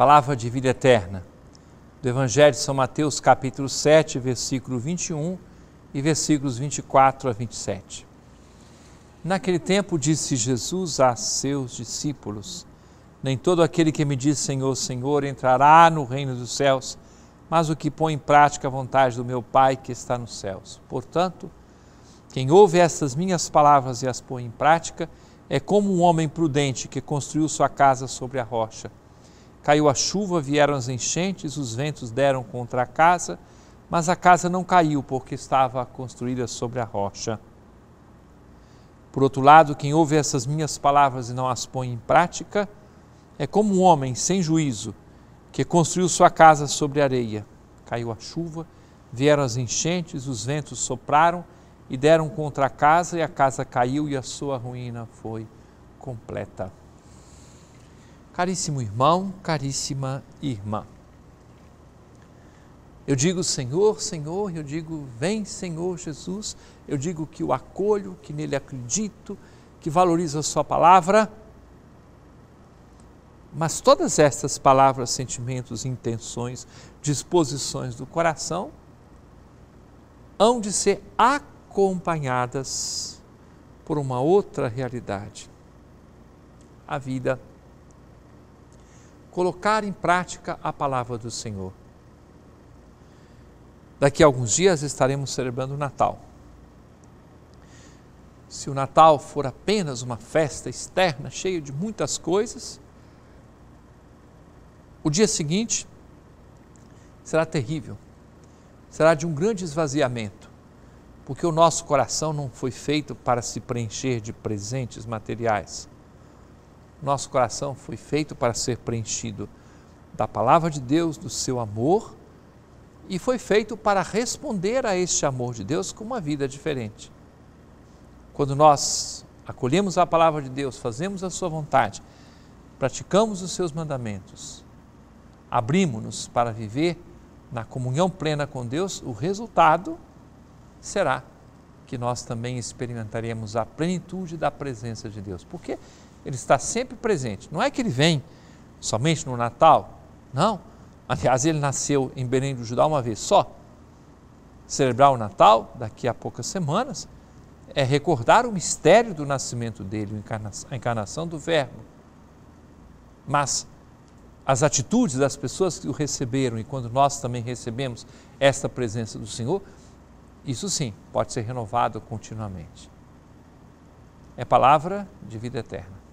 palavra de vida eterna, do Evangelho de São Mateus, capítulo 7, versículo 21 e versículos 24 a 27. Naquele tempo disse Jesus a seus discípulos: Nem todo aquele que me diz Senhor, Senhor entrará no reino dos céus, mas o que põe em prática a vontade do meu Pai que está nos céus. Portanto, quem ouve estas minhas palavras e as põe em prática é como um homem prudente que construiu sua casa sobre a rocha Caiu a chuva, vieram as enchentes, os ventos deram contra a casa, mas a casa não caiu, porque estava construída sobre a rocha. Por outro lado, quem ouve essas minhas palavras e não as põe em prática, é como um homem sem juízo que construiu sua casa sobre areia. Caiu a chuva, vieram as enchentes, os ventos sopraram e deram contra a casa, e a casa caiu e a sua ruína foi completa. Caríssimo irmão, caríssima irmã. Eu digo Senhor, Senhor, eu digo vem Senhor Jesus, eu digo que o acolho, que nele acredito, que valorizo a Sua palavra. Mas todas estas palavras, sentimentos, intenções, disposições do coração hão de ser acompanhadas por uma outra realidade. A vida colocar em prática a palavra do Senhor. Daqui a alguns dias estaremos celebrando o Natal. Se o Natal for apenas uma festa externa, cheia de muitas coisas, o dia seguinte será terrível, será de um grande esvaziamento, porque o nosso coração não foi feito para se preencher de presentes materiais nosso coração foi feito para ser preenchido da palavra de Deus, do seu amor, e foi feito para responder a este amor de Deus com uma vida diferente. Quando nós acolhemos a palavra de Deus, fazemos a sua vontade, praticamos os seus mandamentos, abrimos-nos para viver na comunhão plena com Deus, o resultado será que nós também experimentaremos a plenitude da presença de Deus. Porque ele está sempre presente. Não é que ele vem somente no Natal, não. Aliás, ele nasceu em Belém do Judá uma vez só. Celebrar o Natal, daqui a poucas semanas, é recordar o mistério do nascimento dele, a encarnação do Verbo. Mas as atitudes das pessoas que o receberam e quando nós também recebemos esta presença do Senhor, isso sim pode ser renovado continuamente. É palavra de vida eterna.